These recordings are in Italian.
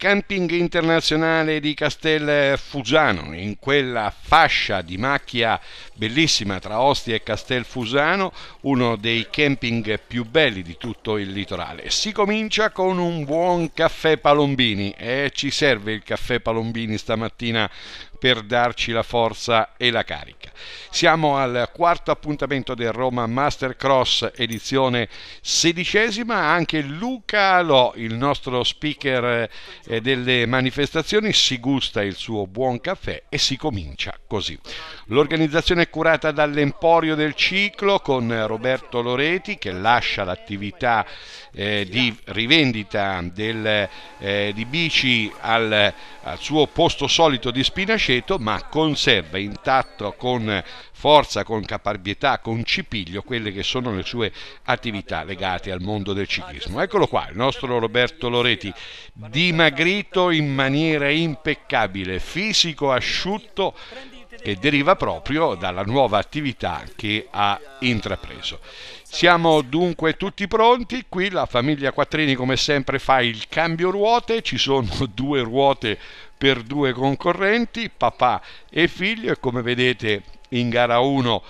camping internazionale di Castelfusano, in quella fascia di macchia bellissima tra Ostia e Castelfusano, uno dei camping più belli di tutto il litorale. Si comincia con un buon caffè Palombini e ci serve il caffè Palombini stamattina per darci la forza e la carica. Siamo al quarto appuntamento del Roma Mastercross edizione sedicesima, anche Luca Alò, il nostro speaker eh, delle manifestazioni, si gusta il suo buon caffè e si comincia così. L'organizzazione è curata dall'Emporio del Ciclo con Roberto Loreti che lascia l'attività eh, di rivendita del, eh, di bici al, al suo posto solito di Spinasci aceto, ma conserva intatto con forza, con caparbietà, con cipiglio quelle che sono le sue attività legate al mondo del ciclismo. Eccolo qua, il nostro Roberto Loreti, dimagrito in maniera impeccabile, fisico asciutto che deriva proprio dalla nuova attività che ha intrapreso. Siamo dunque tutti pronti, qui la famiglia Quattrini come sempre fa il cambio ruote, ci sono due ruote per due concorrenti, papà e figlio, e come vedete in gara 1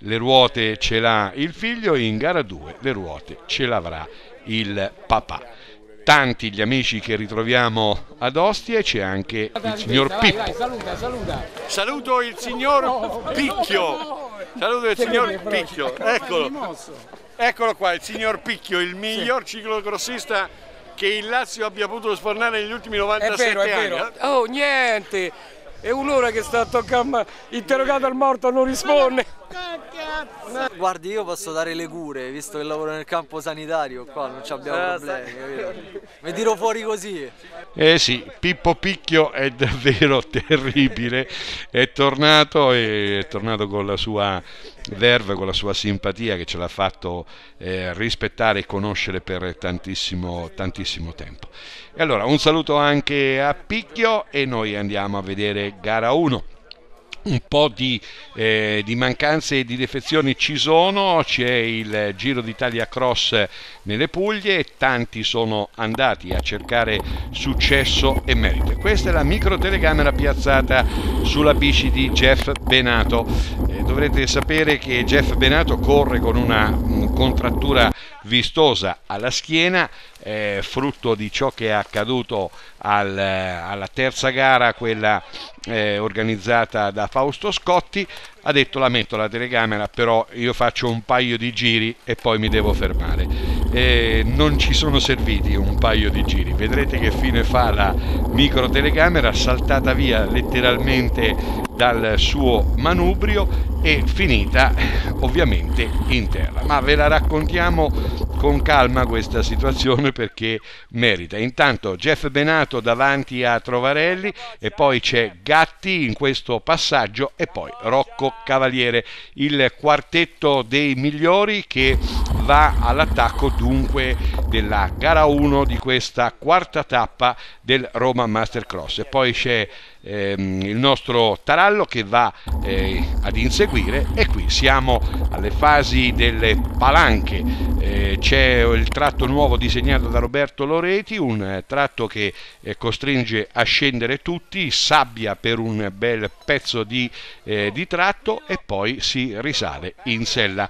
le ruote ce l'ha il figlio, in gara 2 le ruote ce l'avrà il papà tanti gli amici che ritroviamo ad Ostia e c'è anche il signor Pippo. Saluto il signor Picchio. Saluto il signor Picchio. Eccolo. Eccolo qua, il signor Picchio, il miglior ciclogrossista che il Lazio abbia potuto sfornare negli ultimi 97 anni. è vero, È vero. Eh? Oh, niente! È un'ora che sta toccando interrogato al morto, non risponde. Guardi, io posso dare le cure, visto che lavoro nel campo sanitario, qua non abbiamo eh, problemi, capito? Mi tiro fuori così. Eh sì, Pippo Picchio è davvero terribile, è tornato, è tornato con la sua Verve con la sua simpatia che ce l'ha fatto eh, rispettare e conoscere per tantissimo, tantissimo tempo. E allora un saluto anche a Picchio e noi andiamo a vedere gara 1 un po' di, eh, di, mancanze e di defezioni ci sono, c'è il Giro d'Italia Cross nelle Puglie, tanti sono andati a cercare successo e merito. Questa è la micro telecamera piazzata sulla bici di Jeff Benato. Eh, dovrete sapere che Jeff Benato corre con una contrattura vistosa alla schiena, eh, frutto di ciò che è accaduto al, eh, alla terza gara, quella eh, organizzata da Fausto Scotti, ha detto lamento la telecamera, però io faccio un paio di giri e poi mi devo fermare eh, non ci sono serviti un paio di giri. Vedrete che fine fa la micro telecamera saltata via letteralmente dal suo manubrio e finita ovviamente in terra. Ma ve la raccontiamo con calma questa situazione perché merita. Intanto Jeff Benato davanti a Trovarelli e poi c'è Gatti in questo passaggio e poi Rocco Cavaliere, il quartetto dei migliori che va all'attacco dunque della gara 1 di questa quarta tappa del Roma Mastercross e poi c'è ehm, il nostro Tarallo che va eh, ad inseguire e qui siamo alle fasi delle palanche eh, c'è il tratto nuovo disegnato da Roberto Loreti un tratto che eh, costringe a scendere tutti sabbia per un bel pezzo di, eh, di tratto e poi si risale in sella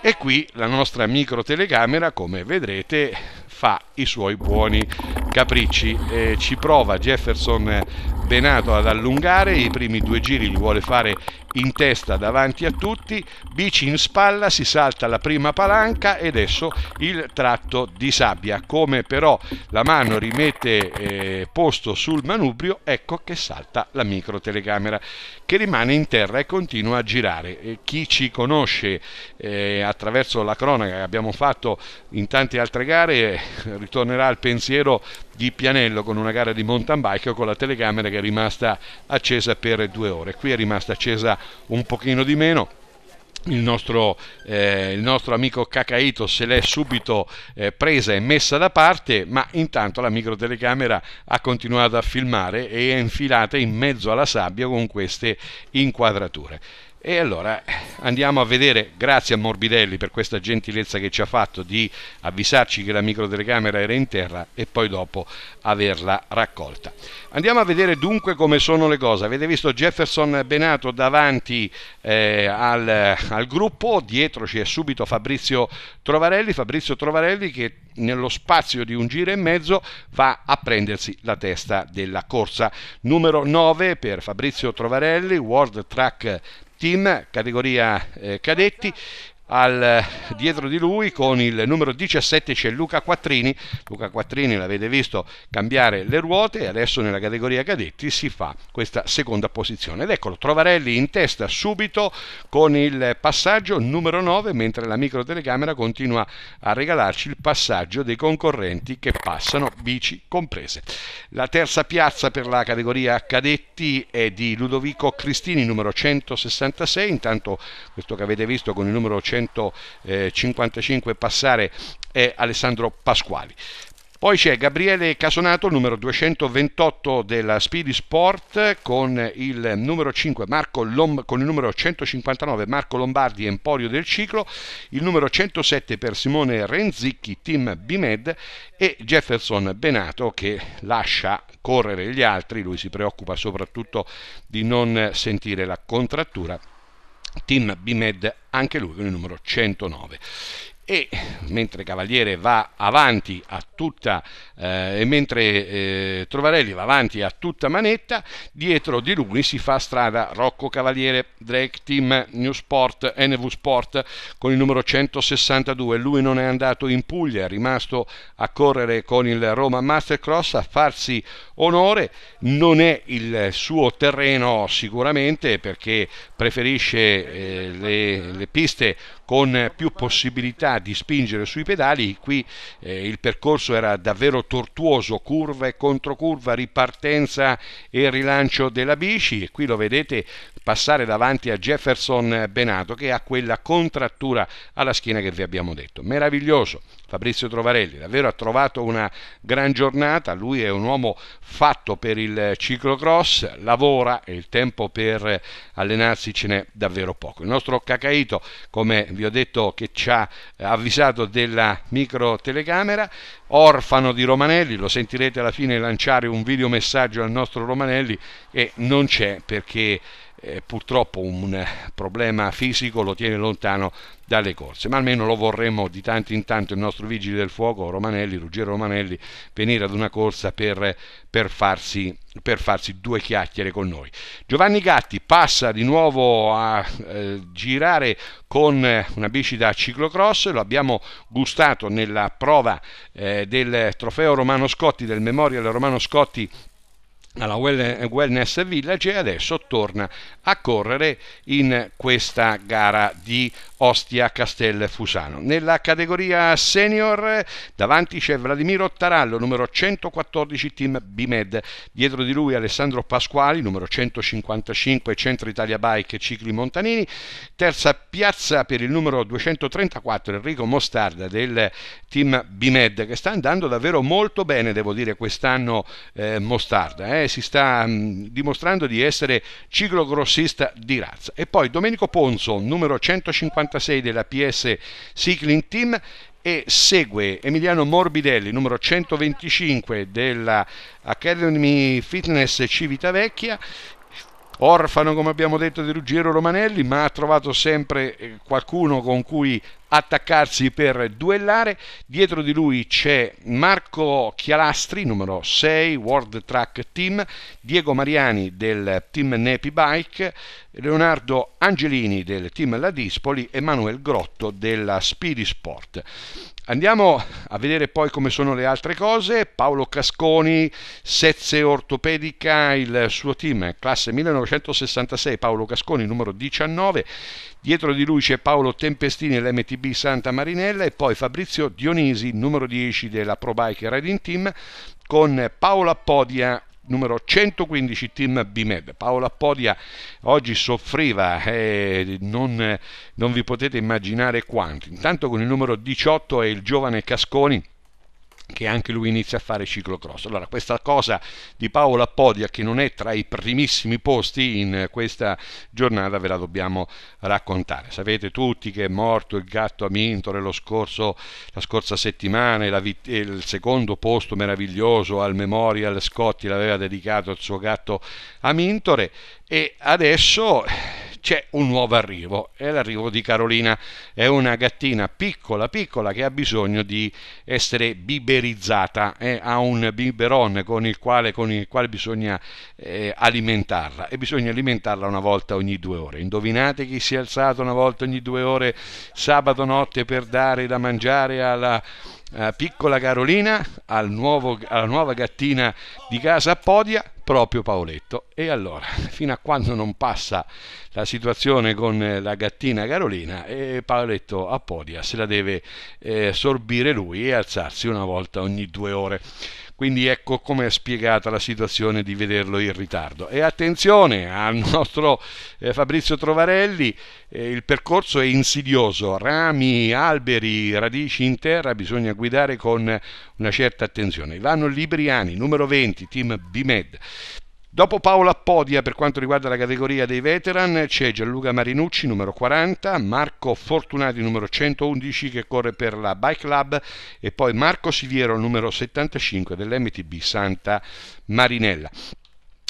e qui la nostra micro telecamera, come vedrete, fa i suoi buoni capricci. Eh, ci prova Jefferson Benato ad allungare, i primi due giri li vuole fare in testa davanti a tutti, bici in spalla, si salta la prima palanca e adesso il tratto di sabbia. Come però la mano rimette eh, posto sul manubrio, ecco che salta la micro telecamera che rimane in terra e continua a girare. E chi ci conosce eh, attraverso la cronaca che abbiamo fatto in tante altre gare ritornerà al pensiero di Pianello con una gara di mountain bike o con la telecamera che è rimasta accesa per due ore. Qui è rimasta accesa un pochino di meno. Il nostro, eh, il nostro, amico Cacaito se l'è subito eh, presa e messa da parte, ma intanto la micro telecamera ha continuato a filmare e è infilata in mezzo alla sabbia con queste inquadrature. E allora andiamo a vedere, grazie a Morbidelli per questa gentilezza che ci ha fatto di avvisarci che la microtelecamera era in terra e poi dopo averla raccolta. Andiamo a vedere dunque come sono le cose. Avete visto Jefferson Benato davanti eh, al, al gruppo, dietro c'è subito Fabrizio Trovarelli, Fabrizio Trovarelli che nello spazio di un giro e mezzo va a prendersi la testa della corsa. Numero 9 per Fabrizio Trovarelli, World Track team categoria eh, cadetti al, eh, dietro di lui con il numero 17 c'è Luca Quattrini Luca Quattrini l'avete visto cambiare le ruote e adesso nella categoria cadetti si fa questa seconda posizione ed eccolo Trovarelli in testa subito con il passaggio numero 9 mentre la micro telecamera continua a regalarci il passaggio dei concorrenti che passano bici comprese la terza piazza per la categoria cadetti è di Ludovico Cristini numero 166 intanto questo che avete visto con il numero 166 1955 passare è Alessandro Pasquali. Poi c'è Gabriele Casonato, numero 228 della Speedy Sport, con il numero, 5, Lom, con il numero 159 Marco Lombardi, Emporio del Ciclo, il numero 107 per Simone Renzicchi, Team Bimed, e Jefferson Benato che lascia correre gli altri, lui si preoccupa soprattutto di non sentire la contrattura Team BMed anche lui con il numero 109 e mentre Cavaliere va avanti a tutta eh, e mentre eh, Trovarelli va avanti a tutta manetta dietro di lui si fa strada Rocco Cavaliere Drake Team New Sport NV Sport con il numero 162 lui non è andato in Puglia è rimasto a correre con il Roma Mastercross a farsi onore non è il suo terreno sicuramente perché preferisce eh, le, le piste con più possibilità di spingere sui pedali, qui eh, il percorso era davvero tortuoso, curva e controcurva, ripartenza e rilancio della bici e qui lo vedete passare davanti a Jefferson Benato che ha quella contrattura alla schiena che vi abbiamo detto. Meraviglioso Fabrizio Trovarelli, davvero ha trovato una gran giornata, lui è un uomo fatto per il ciclocross, lavora e il tempo per allenarsi ce n'è davvero poco. Il nostro Cacaito, come vi ho detto che ci ha avvisato della micro telecamera, orfano di Romanelli, lo sentirete alla fine lanciare un video messaggio al nostro Romanelli e non c'è perché eh, purtroppo un eh, problema fisico lo tiene lontano dalle corse, ma almeno lo vorremmo di tanto in tanto il nostro vigile del fuoco Romanelli, Ruggero Romanelli, venire ad una corsa per, per, farsi, per farsi, due chiacchiere con noi. Giovanni Gatti passa di nuovo a eh, girare con eh, una bici da ciclocross, lo abbiamo gustato nella prova eh, del trofeo Romano Scotti, del Memorial Romano Scotti alla Wellness Village e adesso torna a correre in questa gara di Ostia Castelfusano. Nella categoria senior davanti c'è Vladimiro Tarallo, numero 114 team BMED, dietro di lui Alessandro Pasquali, numero 155 Centro Italia Bike Cicli Montanini, terza piazza per il numero 234 Enrico Mostarda del team BMED che sta andando davvero molto bene, devo dire quest'anno eh, Mostarda, eh si sta mh, mm, dimostrando di essere ciclogrossista di razza. E poi Domenico Ponzo, numero 156 della PS Cycling Team, e segue Emiliano Morbidelli, numero 125 della Academy Fitness Civitavecchia, orfano come abbiamo detto di Ruggero Romanelli, ma ha trovato sempre eh, qualcuno con cui attaccarsi per duellare. Dietro di lui c'è Marco Chialastri, numero 6, World Track Team, Diego Mariani del team Nepi Bike, Leonardo Angelini del team La Dispoli e Manuel Grotto della Speedy Sport. Andiamo a vedere poi come sono le altre cose. Paolo Casconi, Sezze Ortopedica, il suo team, classe 1966, Paolo Casconi numero 19, Dietro di lui c'è Paolo Tempestini l'MTB Santa Marinella e poi Fabrizio Dionisi, numero 10 della Pro Bike Riding Team, con Paola Podia numero 115 team BMED. Paola Podia oggi soffriva, eh, non, non vi potete immaginare quanto Intanto con il numero 18 è il giovane Casconi che anche lui inizia a fare ciclocross. Allora, questa cosa di Paolo Appodia, che non è tra i primissimi posti in questa giornata, ve la dobbiamo raccontare. Sapete tutti che è morto il gatto a Mintore la scorsa settimana, la, il secondo posto meraviglioso al Memorial Scotti l'aveva dedicato al suo gatto a Mintore e adesso c'è un nuovo arrivo, è l'arrivo di Carolina, è una gattina piccola piccola che ha bisogno di essere biberizzata, eh, ha un biberon con il quale, con il quale bisogna eh, alimentarla e bisogna alimentarla una volta ogni due ore. Indovinate chi si è alzato una volta ogni due ore sabato notte per dare da mangiare alla eh, piccola Carolina, al nuovo, alla nuova gattina di casa a Podia, proprio Paoletto. E allora, fino a quando non passa la situazione con eh, la gattina Carolina, eh, Paoletto a Podia se la deve eh, sorbire lui e alzarsi una volta ogni due ore. Quindi ecco come è spiegata la situazione di vederlo in ritardo. E attenzione al nostro eh, Fabrizio Trovarelli, eh, il percorso è insidioso, rami, alberi, radici in terra, bisogna guidare con una certa attenzione. Ivano Libriani, numero 20, team BMED. Dopo Paolo Appodia per quanto riguarda la categoria dei veteran c'è Gianluca Marinucci numero 40, Marco Fortunati numero 111 che corre per la Bike Club e poi Marco Siviero numero 75 dell'MTB Santa Marinella.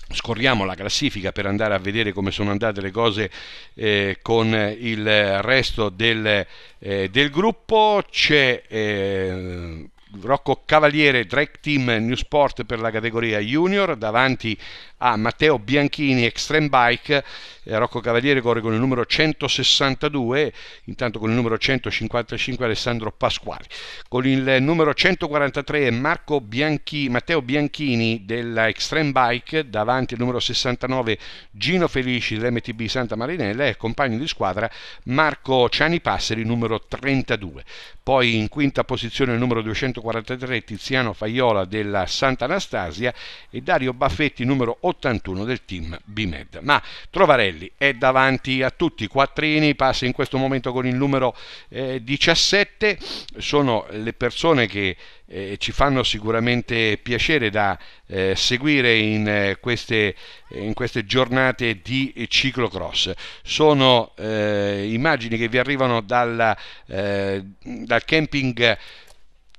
Scorriamo la classifica per andare a vedere come sono andate le cose eh, con il resto del, eh, del gruppo. C'è eh, Rocco Cavaliere, Drake Team New Sport per la categoria Junior, davanti a ah, Matteo Bianchini Extreme Bike, eh, Rocco Cavaliere corre con il numero 162, intanto con il numero 155 Alessandro Pasquali, con il numero 143 Marco Bianchi, Matteo Bianchini della Extreme Bike, davanti al numero 69 Gino Felici dell'MTB Santa Marinella e compagno di squadra Marco Ciani Passeri numero 32. Poi in quinta posizione il numero 243 Tiziano Faiola della Santa Anastasia e Dario Baffetti numero 81 del team BMED. Ma Trovarelli è davanti a tutti, quattrini, passa in questo momento con il numero eh, 17, sono le persone che eh, ci fanno sicuramente piacere da eh, seguire in eh, queste, eh, in queste, giornate di ciclocross. Sono eh, immagini che vi arrivano dal, dal camping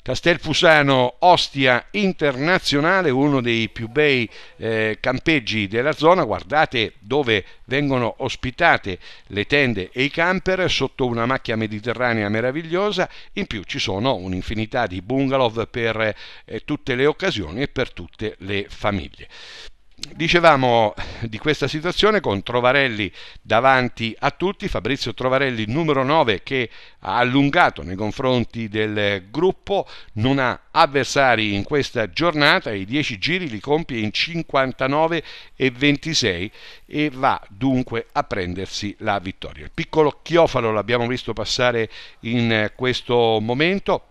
Castelfusano Ostia Internazionale, uno dei più bei eh, campeggi della zona, guardate dove vengono ospitate le tende e i camper sotto una macchia mediterranea meravigliosa, in più ci sono un'infinità di bungalow per eh, tutte le occasioni e per tutte le famiglie. Dicevamo di questa situazione con Trovarelli davanti a tutti, Fabrizio Trovarelli numero 9 che ha allungato nei confronti del gruppo, non ha avversari in questa giornata, i 10 giri li compie in 59 e 26 e va dunque a prendersi la vittoria. Il piccolo Chiofalo l'abbiamo visto passare in questo momento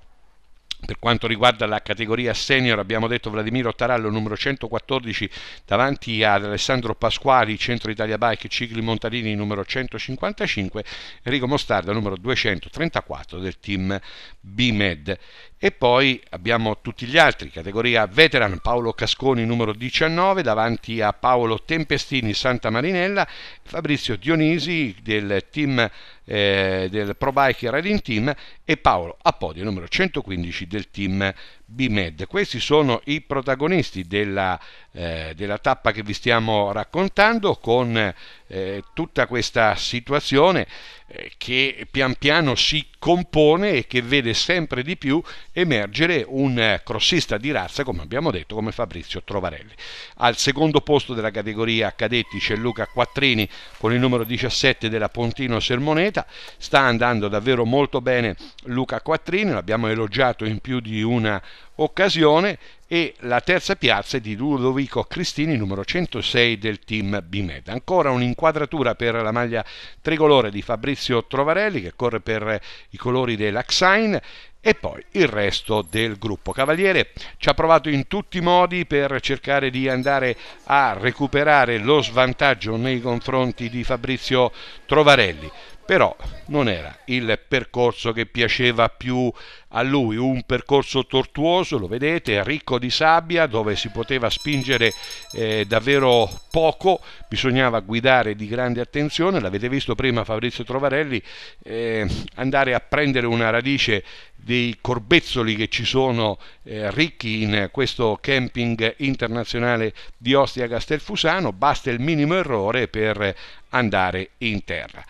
per quanto riguarda la categoria senior abbiamo detto Vladimiro Tarallo numero 114 davanti ad Alessandro Pasquali, Centro Italia Bike, Cicli Montarini numero 155, Enrico Mostarda numero 234 del team BMED. E poi abbiamo tutti gli altri, categoria veteran Paolo Casconi numero 19 davanti a Paolo Tempestini Santa Marinella, Fabrizio Dionisi del team eh, del Pro Bike Riding Team e Paolo Appodio numero 115 del team BMed. Questi sono i protagonisti della, eh, della tappa che vi stiamo raccontando con eh, tutta questa situazione eh, che pian piano si compone e che vede sempre di più emergere un eh, crossista di razza, come abbiamo detto, come Fabrizio Trovarelli. Al secondo posto della categoria cadetti c'è Luca Quattrini con il numero 17 della Pontino Sermoneta, sta andando davvero molto bene Luca Quattrini, l'abbiamo elogiato in più di una occasione e la terza piazza è di Ludovico Cristini numero 106 del team Bimed. Ancora un'inquadratura per la maglia tricolore di Fabrizio Trovarelli che corre per i colori dell'Axain e poi il resto del gruppo. Cavaliere ci ha provato in tutti i modi per cercare di andare a recuperare lo svantaggio nei confronti di Fabrizio Trovarelli però non era il percorso che piaceva più a lui, un percorso tortuoso, lo vedete, ricco di sabbia, dove si poteva spingere eh, davvero poco, bisognava guidare di grande attenzione, l'avete visto prima Fabrizio Trovarelli, eh, andare a prendere una radice dei corbezzoli che ci sono eh, ricchi in questo camping internazionale di Ostia Castelfusano, basta il minimo errore per andare in terra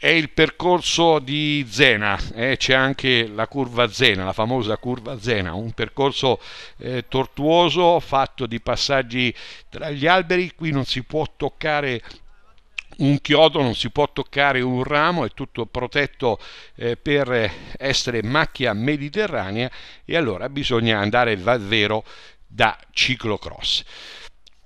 è il percorso di Zena, eh, c'è anche la curva Zena, la famosa curva Zena, un percorso eh, tortuoso fatto di passaggi tra gli alberi, qui non si può toccare un chiodo, non si può toccare un ramo, è tutto protetto eh, per essere macchia mediterranea e allora bisogna andare davvero da ciclocross.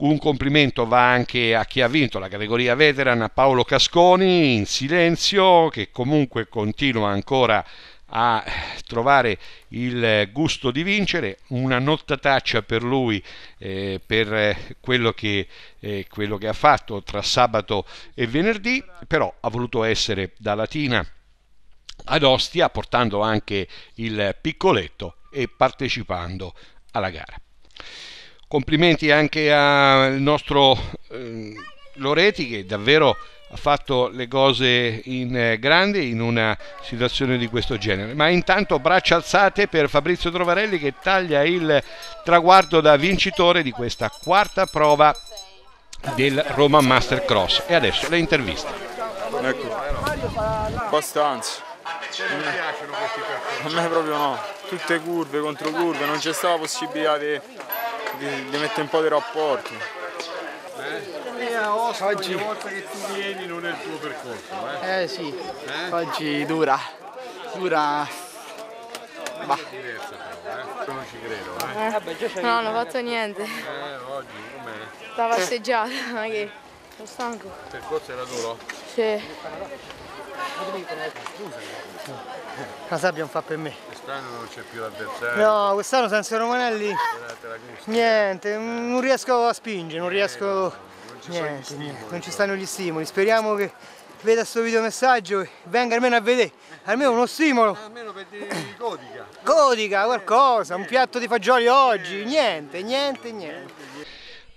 Un complimento va anche a chi ha vinto la categoria veteran, a Paolo Casconi in silenzio, che comunque continua ancora a trovare il gusto di vincere, una nottataccia per lui eh, per eh, quello che, eh, quello che ha fatto tra sabato e venerdì, però ha voluto essere da Latina ad Ostia portando anche il piccoletto e partecipando alla gara. Complimenti anche al nostro eh, Loreti che davvero ha fatto le cose in eh, grande in una situazione di questo genere. Ma intanto braccia alzate per Fabrizio Trovarelli che taglia il traguardo da vincitore di questa quarta prova del Roma Master Cross. E adesso le interviste. Ecco, abbastanza. A me proprio no, tutte curve contro curve, non c'è stata possibilità di di, di mettere un po' di rapporti. Eh, oggi... ogni volta che tu vieni non è il tuo percorso, eh? Eh sì, eh? oggi dura, dura... Ma eh? Non ci credo, eh? eh. no, non ho fatto niente. Eh, oggi com'è? La passeggiata, ma che... Sono stanco. Il percorso era duro? Sì la sabbia non fa per me. Quest'anno non c'è più l'avversario. No, quest'anno senza Romanelli niente, eh. non riesco a spingere, non eh, riesco... No, non, ci niente, stimoli, niente. non ci stanno gli stimoli, speriamo che veda questo videomessaggio e venga almeno a vedere, almeno uno stimolo. Eh, almeno per dire codica. Codica, qualcosa, un piatto di fagioli oggi, niente, niente, niente.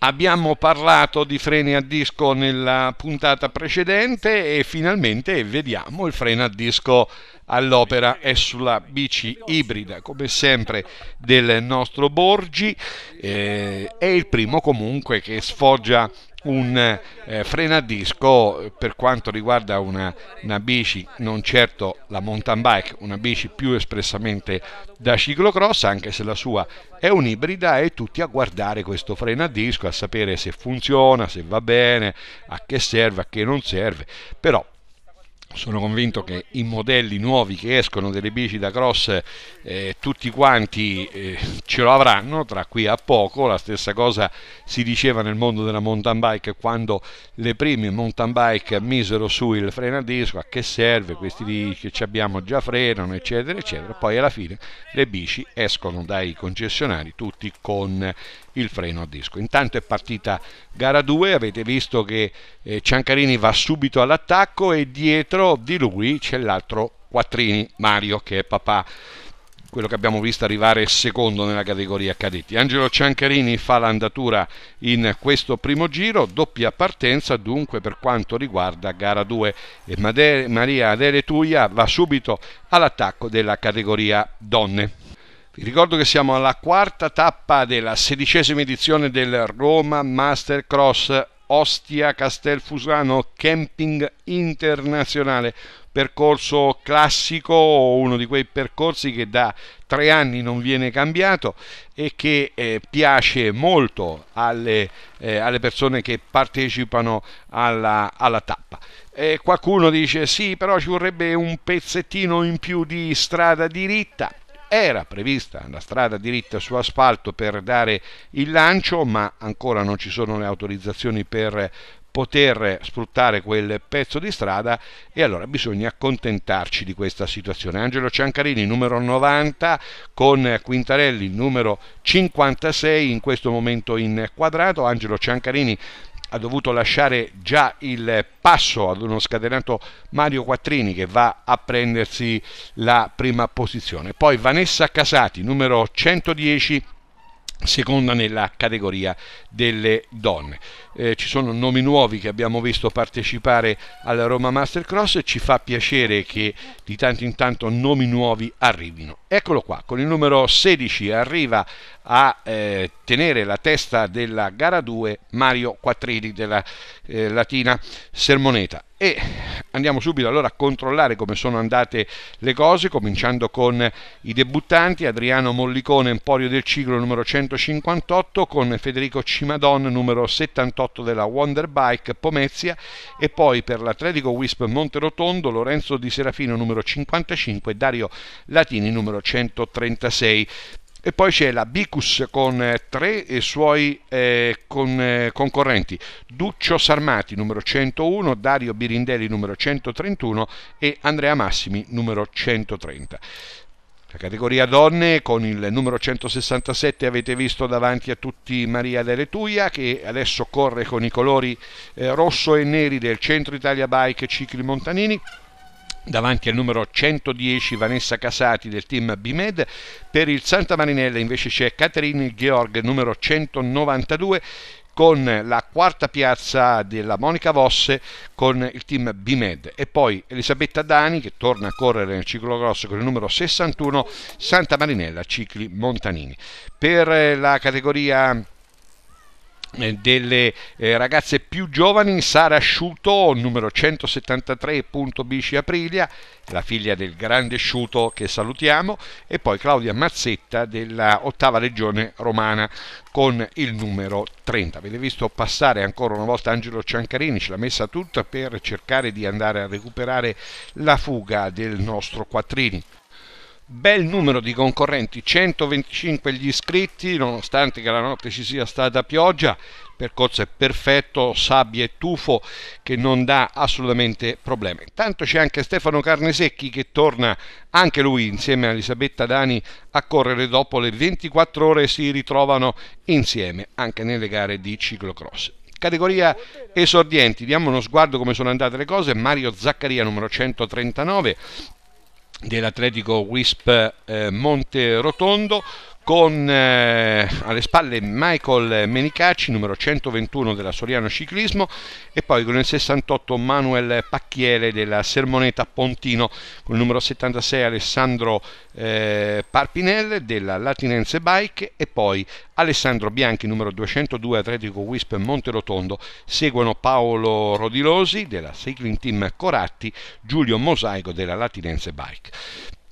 Abbiamo parlato di freni a disco nella puntata precedente e finalmente vediamo il freno a disco all'opera è sulla bici ibrida, come sempre del nostro Borgi, eh, è il primo comunque che sfoggia un eh, frenadisco per quanto riguarda una, una, bici, non certo la mountain bike, una bici più espressamente da ciclocross, anche se la sua è un'ibrida e tutti a guardare questo frenadisco, a sapere se funziona, se va bene, a che serve, a che non serve, però sono convinto che i modelli nuovi che escono delle bici da cross eh, tutti quanti eh, ce lo avranno tra qui a poco la stessa cosa si diceva nel mondo della mountain bike quando le prime mountain bike misero su il freno a disco a che serve questi lì che ci abbiamo già frenano eccetera eccetera poi alla fine le bici escono dai concessionari tutti con il freno a disco. Intanto è partita gara 2, avete visto che eh, Ciancarini va subito all'attacco e dietro di lui c'è l'altro Quattrini, Mario, che è papà quello che abbiamo visto arrivare secondo nella categoria cadetti. Angelo Ciancarini fa l'andatura in questo primo giro, doppia partenza dunque per quanto riguarda gara 2 e Maria Adele Tuia va subito all'attacco della categoria donne. Vi ricordo che siamo alla quarta tappa della sedicesima edizione del Roma Mastercross Ostia Castelfusano Camping Internazionale percorso classico, uno di quei percorsi che da tre anni non viene cambiato e che eh, piace molto alle, eh, alle, persone che partecipano alla, alla tappa. E eh, qualcuno dice sì, però ci vorrebbe un pezzettino in più di strada diritta. Era prevista la strada diritta su asfalto per dare il lancio, ma ancora non ci sono le autorizzazioni per poter sfruttare quel pezzo di strada e allora bisogna accontentarci di questa situazione. Angelo Ciancarini numero 90 con Quintarelli numero 56 in questo momento in quadrato. Angelo Ciancarini ha dovuto lasciare già il passo ad uno scatenato Mario Quattrini che va a prendersi la prima posizione. Poi Vanessa Casati, numero 110, seconda nella categoria delle donne. Eh, ci sono nomi nuovi che abbiamo visto partecipare alla Roma Mastercross e ci fa piacere che di tanto in tanto nomi nuovi arrivino. Eccolo qua, con il numero 16 arriva a eh, tenere la testa della gara 2 Mario Quattrini della eh, Latina Sermoneta e andiamo subito allora a controllare come sono andate le cose, cominciando con i debuttanti, Adriano Mollicone, Emporio del Ciclo numero 158, con Federico Cimadon numero 78 della Wonder Bike Pomezia e poi per l'Atletico Wisp Monterotondo Lorenzo Di Serafino numero 55 Dario Latini numero 136. E poi c'è la Bicus con eh, tre suoi eh, con, eh, concorrenti, Duccio Sarmati numero 101, Dario Birindelli numero 131 e Andrea Massimi numero 130. La categoria donne con il numero 167 avete visto davanti a tutti Maria delle Deletuia che adesso corre con i colori eh, rosso e neri del Centro Italia Bike Cicli Montanini davanti al numero 110 Vanessa Casati del team BMED, per il Santa Marinella invece c'è Caterine Gheorg numero 192 con la quarta piazza della Monica Vosse con il team BMED e poi Elisabetta Dani che torna a correre nel ciclo grosso con il numero 61 Santa Marinella Cicli Montanini. Per la categoria eh, delle eh, ragazze più giovani, Sara Sciuto, numero 173, 173.bisci Aprilia, la figlia del grande Sciuto che salutiamo, e poi Claudia Mazzetta della ottava legione romana con il numero 30. Avete visto passare ancora una volta Angelo Ciancarini, ce l'ha messa tutta per cercare di andare a recuperare la fuga del nostro quattrini. Bel numero di concorrenti, 125 gli iscritti, nonostante che la notte ci sia stata pioggia, il percorso è perfetto, sabbia e tufo che non dà assolutamente problemi. Intanto c'è anche Stefano Carnesecchi che torna anche lui insieme a Elisabetta Dani a correre dopo le 24 ore si ritrovano insieme anche nelle gare di ciclocross categoria esordienti. Diamo uno sguardo come sono andate le cose. Mario Zaccaria numero 139 dell'Atletico Wisp eh, Monte Rotondo con eh, alle spalle Michael Menicacci, numero 121 della Soriano Ciclismo, e poi con il 68 Manuel Pacchiere della Sermoneta Pontino, con il numero 76 Alessandro eh, Parpinel della Latinense Bike e poi Alessandro Bianchi, numero 202 Atletico Wisp Monterotondo, seguono Paolo Rodilosi della Cycling Team Coratti, Giulio Mosaico della Latinense Bike.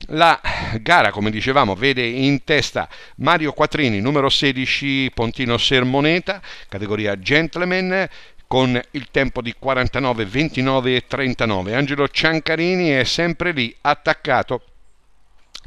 La gara, come dicevamo, vede in testa Mario Quattrini, numero 16, Pontino Sermoneta, categoria gentleman, con il tempo di 49, 29 e 39. Angelo Ciancarini è sempre lì, attaccato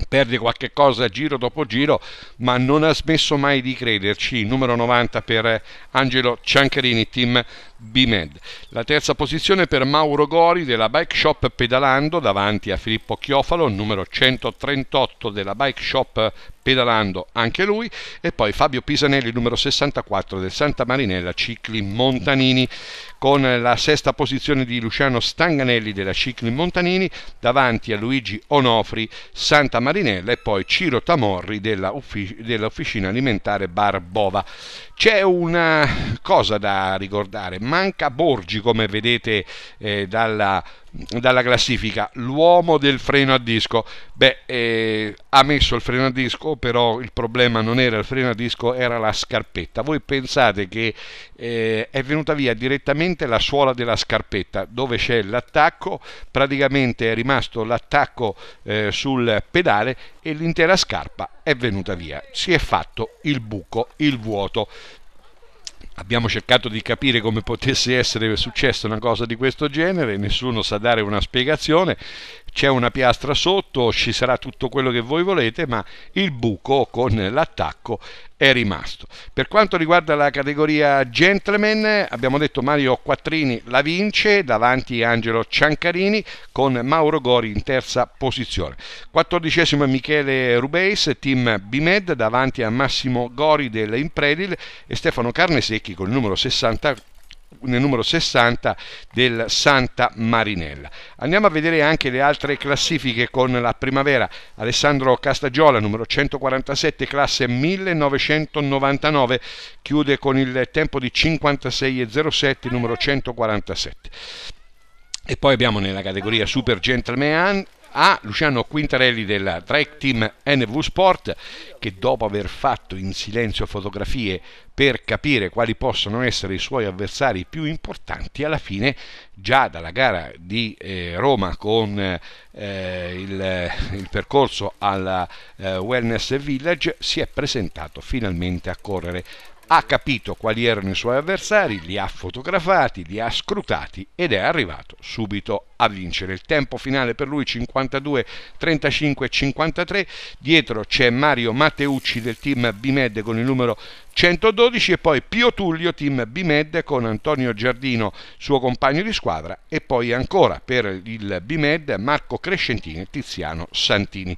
perde qualche cosa giro dopo giro, ma non ha smesso mai di crederci. Numero 90 per Angelo Ciancherini, team BMED. La terza posizione per Mauro Gori della Bike Shop Pedalando davanti a Filippo Chiofalo, numero 138 della Bike Shop Pedalando anche lui e poi Fabio Pisanelli numero 64 del Santa Marinella Cicli Montanini con la sesta posizione di Luciano Stanganelli della Cicli Montanini davanti a Luigi Onofri Santa Marinella e poi Ciro Tamorri della, uffic- della Officina Alimentare Barbova. C'è una cosa da ricordare, manca Borgi come vedete eh, dalla dalla classifica. L'uomo del freno a disco, beh, eh, ha messo il freno a disco, però il problema non era il freno a disco, era la scarpetta. Voi pensate che eh, è venuta via direttamente la suola della scarpetta, dove c'è l'attacco, praticamente è rimasto l'attacco eh, sul pedale e l'intera scarpa è venuta via. Si è fatto il buco, il vuoto. Abbiamo cercato di capire come potesse essere successa una cosa di questo genere, nessuno sa dare una spiegazione, c'è una piastra sotto, ci sarà tutto quello che voi volete, ma il buco con l'attacco è rimasto. Per quanto riguarda la categoria gentleman, abbiamo detto Mario Quattrini la vince, davanti Angelo Ciancarini con Mauro Gori in terza posizione. Quattordicesimo Michele Rubeis, team Bimed, davanti a Massimo Gori dell'Impredil e Stefano Carnesecchi con il numero 64 nel numero 60 del Santa Marinella. Andiamo a vedere anche le altre classifiche con la primavera. Alessandro Castagiola, numero 147, classe 1999, chiude con il tempo di 56,07, numero 147. E poi abbiamo nella categoria Super Gentleman a Luciano Quintarelli della Track Team NV Sport che dopo aver fatto in silenzio fotografie per capire quali possono essere i suoi avversari più importanti, alla fine già dalla gara di eh, Roma con eh, il, il, percorso alla eh, Wellness Village si è presentato finalmente a correre ha capito quali erano i suoi avversari, li ha fotografati, li ha scrutati ed è arrivato subito a vincere. Il tempo finale per lui 52, 35, 53. Dietro c'è Mario Matteucci del team BMED con il numero 112 e poi Pio Tullio, team Bimed con Antonio Giardino, suo compagno di squadra e poi ancora per il Bimed Marco Crescentini e Tiziano Santini.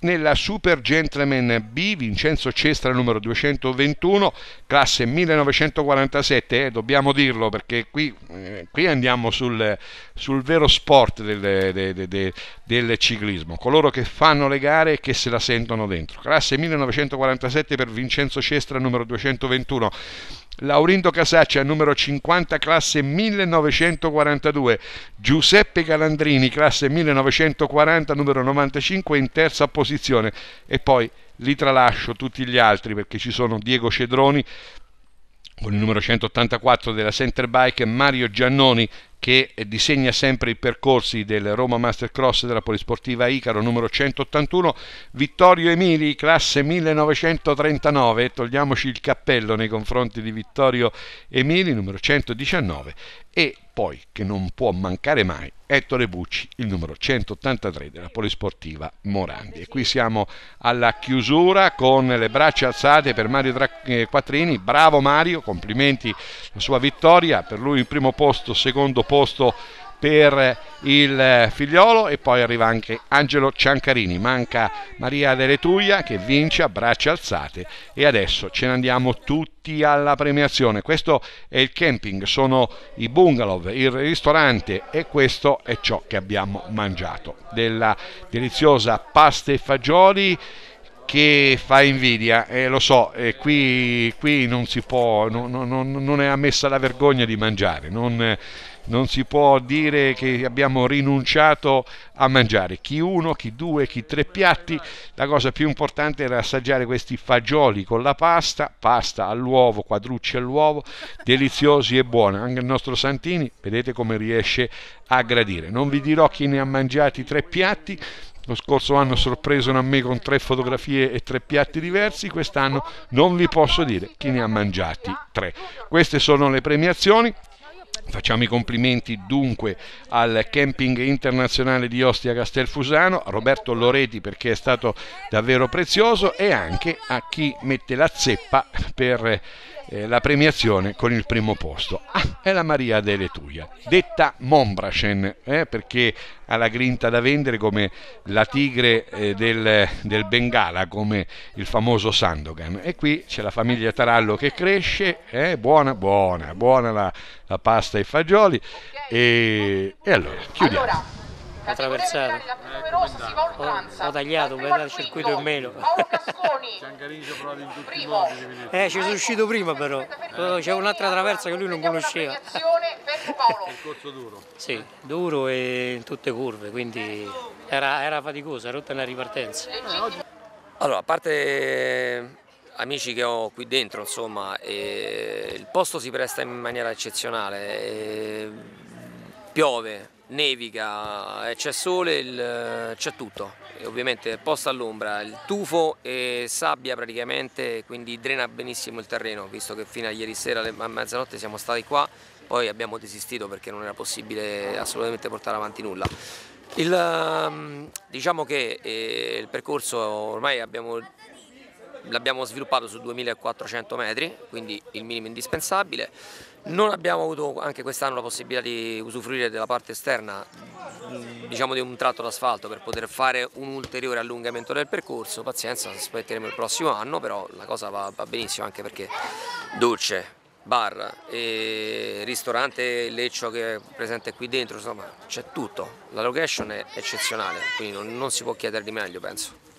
Nella Super Gentleman B Vincenzo Cestra numero 221, classe 1947, eh, dobbiamo dirlo perché qui, eh, qui andiamo sul, sul, vero sport del, del, del, del ciclismo, coloro che fanno le gare e che se la sentono dentro. Classe 1947 per Vincenzo Cestra numero 221. 221. Laurindo Casaccia, numero 50, classe 1942. Giuseppe Calandrini, classe 1940, numero 95, in terza posizione. E poi li tralascio tutti gli altri perché ci sono Diego Cedroni, con il numero 184 della Center Bike Mario Giannoni che disegna sempre i percorsi del Roma Mastercross della Polisportiva Icaro numero 181, Vittorio Emili classe 1939, togliamoci il cappello nei confronti di Vittorio Emili numero 119 e poi che non può mancare mai Ettore Bucci, il numero 183 della Polisportiva Morandi. E qui siamo alla chiusura con le braccia alzate per Mario eh, Quattrini. Bravo Mario, complimenti la sua vittoria, per lui il primo posto, secondo posto per il figliolo e poi arriva anche Angelo Ciancarini, manca Maria Deletuglia che vince a braccia alzate e adesso ce ne andiamo tutti alla premiazione. Questo è il camping, sono i bungalow, il ristorante e questo è ciò che abbiamo mangiato. Della deliziosa pasta e fagioli che fa invidia, eh, lo so, eh, qui, qui, non si può, no, no, no, non è ammessa la vergogna di mangiare, non, eh, non si può dire che abbiamo rinunciato a mangiare chi uno, chi due, chi tre piatti. La cosa più importante era assaggiare questi fagioli con la pasta, pasta all'uovo, quadrucci all'uovo, deliziosi e buoni. Anche il nostro Santini, vedete come riesce a gradire. Non vi dirò chi ne ha mangiati tre piatti, lo scorso anno sorpresero a me con tre fotografie e tre piatti diversi, quest'anno non vi posso dire chi ne ha mangiati tre. Queste sono le premiazioni, Facciamo i complimenti dunque al camping internazionale di Ostia Castelfusano, a Roberto Loreti perché è stato davvero prezioso e anche a chi mette la zeppa per eh, la premiazione con il primo posto. Ah, è la Maria Deletuia, detta Mombracen, eh, perché ha la grinta da vendere come la tigre eh, del, del, Bengala, come il famoso Sandogan. E qui c'è la famiglia Tarallo che cresce, eh, buona, buona, buona la, la, pasta e i fagioli. E, e allora, chiudiamo. Allora attraversato. Eh, ho, ho tagliato per il circuito in meno. eh, ci sono uscito prima però. C'è un'altra traversa che lui non conosceva. Il corso duro. Sì, duro e in tutte curve, quindi era, era faticoso, era tutta una ripartenza. Allora, a parte eh, amici che ho qui dentro, insomma, eh, il posto si presta in maniera eccezionale. piove, nevica, eh, c'è sole, eh, c'è tutto, e ovviamente posta all'ombra, il tufo e sabbia praticamente, quindi drena benissimo il terreno, visto che fino a ieri sera a mezzanotte siamo stati qua, poi abbiamo desistito perché non era possibile assolutamente portare avanti nulla. Il, ehm, diciamo che eh, il percorso ormai abbiamo l'abbiamo sviluppato su 2400 metri, quindi il minimo indispensabile. Non abbiamo avuto anche quest'anno la possibilità di usufruire della parte esterna diciamo di un tratto d'asfalto per poter fare un ulteriore allungamento del percorso, pazienza, aspetteremo il prossimo anno, però la cosa va, va benissimo anche perché dolce, bar, e ristorante Leccio che è presente qui dentro, insomma c'è tutto, la location è eccezionale, quindi non, non si può chiedere di meglio penso.